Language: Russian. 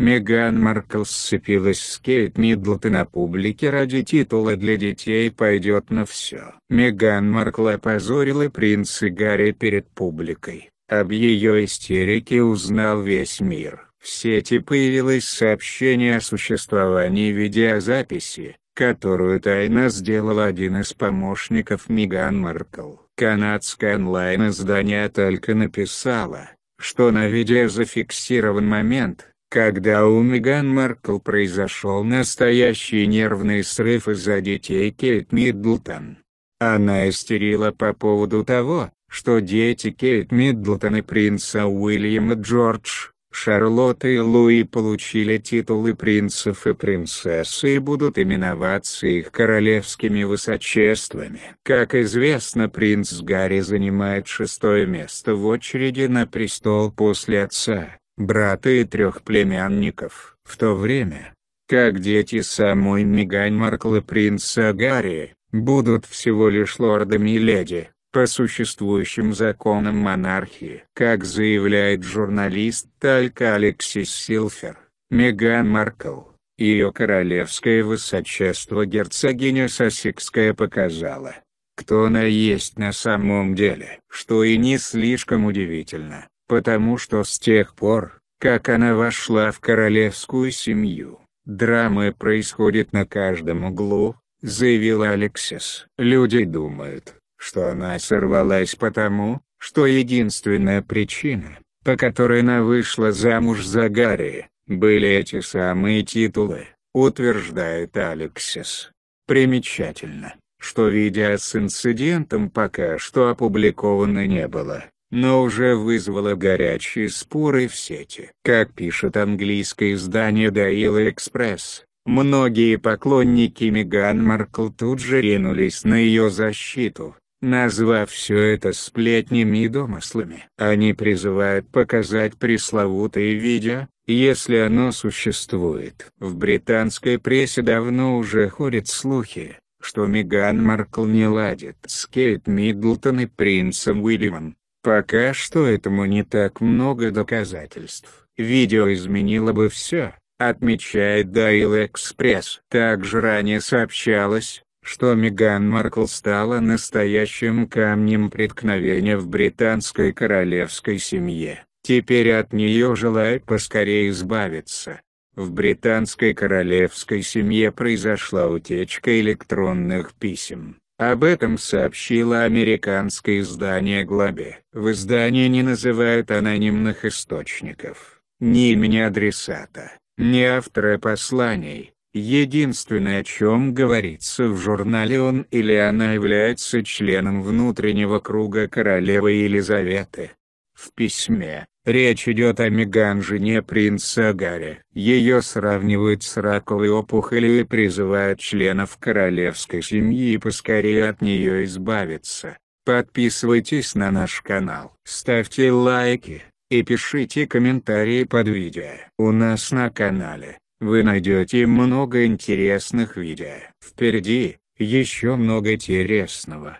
Меган Маркл сцепилась с Кейт Мидлтон на публике ради титула для детей пойдет на все. Меган Маркл опозорила принца Гарри перед публикой. Об ее истерике узнал весь мир. В сети появилось сообщение о существовании видеозаписи, которую тайно сделал один из помощников Меган Маркл. Канадское онлайн-издание только написало, что на видео зафиксирован момент, когда у Меган Маркл произошел настоящий нервный срыв из-за детей Кейт Миддлтон, она истерила по поводу того, что дети Кейт Миддлтон и принца Уильяма Джордж, Шарлотта и Луи получили титулы принцев и принцессы и будут именоваться их королевскими высочествами. Как известно, принц Гарри занимает шестое место в очереди на престол после отца брата и трех племянников. В то время, как дети самой Меган Маркл и принца Гарри, будут всего лишь лордами и леди, по существующим законам монархии. Как заявляет журналист Талька Алексис Силфер, Меган Маркл, ее королевское высочество герцогиня Сосикская показала, кто она есть на самом деле, что и не слишком удивительно. Потому что с тех пор, как она вошла в королевскую семью, драмы происходят на каждом углу, заявил Алексис. Люди думают, что она сорвалась потому, что единственная причина, по которой она вышла замуж за Гарри, были эти самые титулы, утверждает Алексис. Примечательно, что видео с инцидентом пока что опубликовано не было но уже вызвало горячие споры в сети. Как пишет английское издание Daily Express, многие поклонники Меган Маркл тут же ринулись на ее защиту, назвав все это сплетнями и домыслами. Они призывают показать пресловутое видео, если оно существует. В британской прессе давно уже ходят слухи, что Меган Маркл не ладит с Кейт Миддлтон и принцем Уильямом. Пока что этому не так много доказательств. Видео изменило бы все, отмечает Дайл Экспресс. Также ранее сообщалось, что Меган Маркл стала настоящим камнем преткновения в британской королевской семье. Теперь от нее желают поскорее избавиться. В британской королевской семье произошла утечка электронных писем. Об этом сообщило американское издание «Глоби». В издании не называют анонимных источников, ни имени адресата, ни автора посланий. Единственное, о чем говорится в журнале он или она является членом внутреннего круга королевы Елизаветы. В письме, Речь идет о Меган-жене принца Гарри. Ее сравнивают с раковой опухолью и призывают членов королевской семьи поскорее от нее избавиться. Подписывайтесь на наш канал. Ставьте лайки и пишите комментарии под видео. У нас на канале, вы найдете много интересных видео. Впереди, еще много интересного.